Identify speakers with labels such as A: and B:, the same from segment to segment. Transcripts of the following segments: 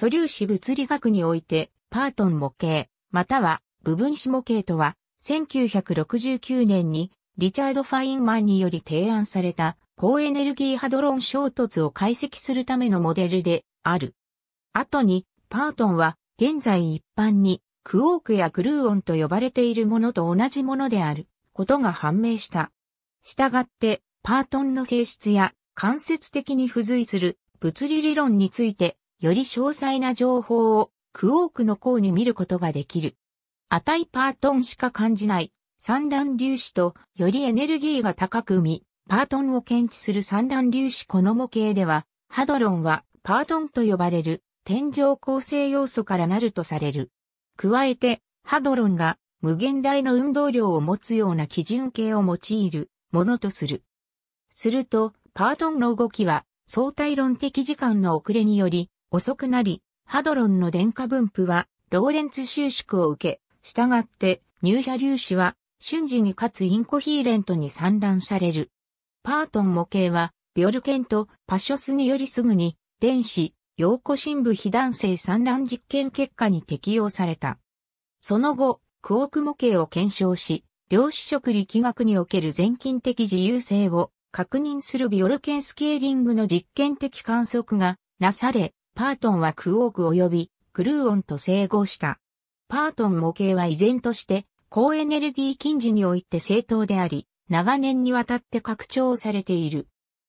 A: 素粒子物理学において、パートン模型、または部分子模型とは、1969年にリチャード・ファインマンにより提案された高エネルギーハドロン衝突を解析するためのモデルである。後に、パートンは現在一般にクオークやグルーオンと呼ばれているものと同じものであることが判明した。したがって、パートンの性質や間接的に付随する物理理論についてより詳細な情報をクォークの項に見ることができる。値パートンしか感じない三段粒子とよりエネルギーが高く見、パートンを検知する三段粒子この模型では、ハドロンはパートンと呼ばれる天井構成要素からなるとされる。加えて、ハドロンが無限大の運動量を持つような基準形を用いるものとする。すると、パートンの動きは相対論的時間の遅れにより遅くなり、ハドロンの電化分布は、ローレンツ収縮を受け、従って、入射粒子は、瞬時にかつインコヒーレントに散乱される。パートン模型は、ビョルケンとパショスによりすぐに、電子、陽子深部非弾性散乱実験結果に適用された。その後、クォーク模型を検証し、量子色力学における全近的自由性を確認するビオルケンスケーリングの実験的観測がなされ、パートンはクオーク及びクルーオンと整合した。パートン模型は依然として高エネルギー近似において正当であり、長年にわたって拡張されている。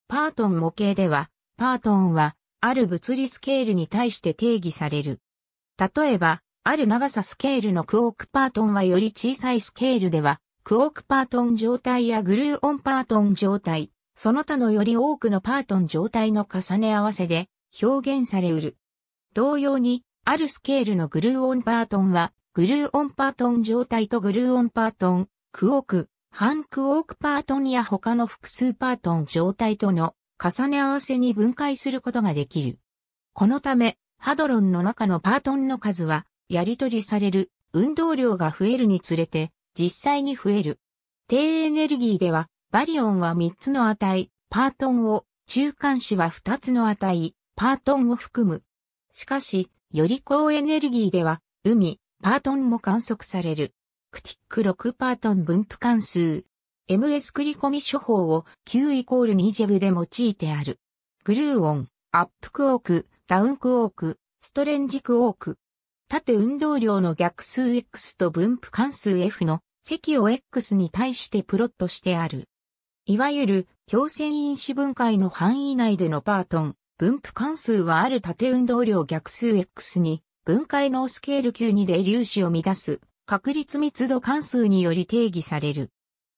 A: パートン模型では、パートンは、ある物理スケールに対して定義される。例えば、ある長さスケールのクオークパートンはより小さいスケールでは、クオークパートン状態やグルーオンパートン状態、その他のより多くのパートン状態の重ね合わせで、表現されうる。同様に、あるスケールのグルーオンパートンは、グルーオンパートン状態とグルーオンパートン、クオーク、半クオークパートンや他の複数パートン状態との重ね合わせに分解することができる。このため、ハドロンの中のパートンの数は、やり取りされる運動量が増えるにつれて、実際に増える。低エネルギーでは、バリオンは3つの値、パートンを、中間子は2つの値、パートンを含む。しかし、より高エネルギーでは、海、パートンも観測される。クティック6パートン分布関数。MS 繰り込み処方を Q イコール2ジェブで用いてある。グルーオン、アップクオーク、ダウンクオーク、ストレンジクオーク。縦運動量の逆数 X と分布関数 F の積を X に対してプロットしてある。いわゆる強線因子分解の範囲内でのパートン、分布関数はある縦運動量逆数 X に分解のスケール q にで粒子を乱す確率密度関数により定義される。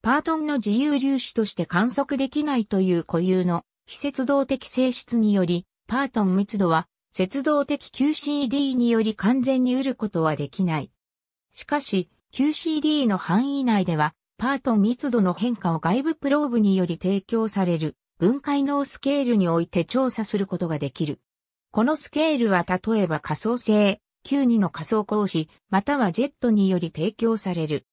A: パートンの自由粒子として観測できないという固有の非接動的性質により、パートン密度は接動的 QCD により完全に得ることはできない。しかし、QCD の範囲内では、パートン密度の変化を外部プローブにより提供される分解能スケールにおいて調査することができる。このスケールは例えば仮想性、Q2 の仮想格子、またはジェットにより提供される。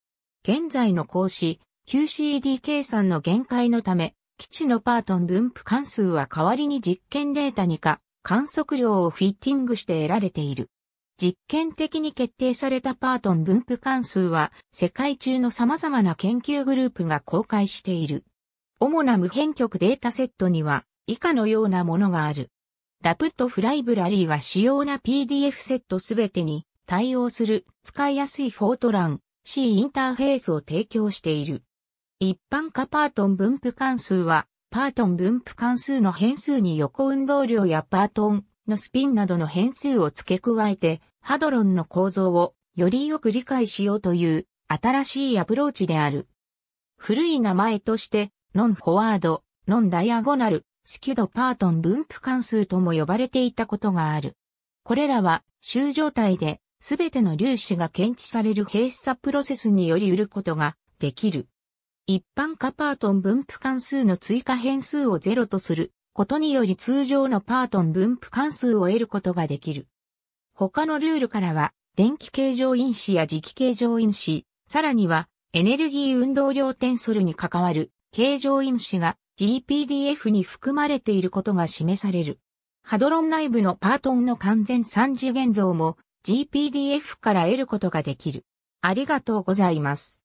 A: 現在の格子、QCD 計算の限界のため、基地のパートン分布関数は代わりに実験データにか、観測量をフィッティングして得られている。実験的に決定されたパートン分布関数は世界中の様々な研究グループが公開している。主な無変曲データセットには以下のようなものがある。ラプットフライブラリーは主要な PDF セットすべてに対応する使いやすいフォートラン C インターフェースを提供している。一般化パートン分布関数はパートン分布関数の変数に横運動量やパートンのスピンなどの変数を付け加えてハドロンの構造をよりよく理解しようという新しいアプローチである。古い名前としてノンフォワード、ノンダイアゴナル、スキュドパートン分布関数とも呼ばれていたことがある。これらは、集状態で、すべての粒子が検知される閉鎖プロセスにより得ることができる。一般化パートン分布関数の追加変数を0とすることにより通常のパートン分布関数を得ることができる。他のルールからは、電気形状因子や磁気形状因子、さらにはエネルギー運動量転ソルに関わる形状因子が GPDF に含まれていることが示される。ハドロン内部のパートンの完全三次元像も GPDF から得ることができる。ありがとうございます。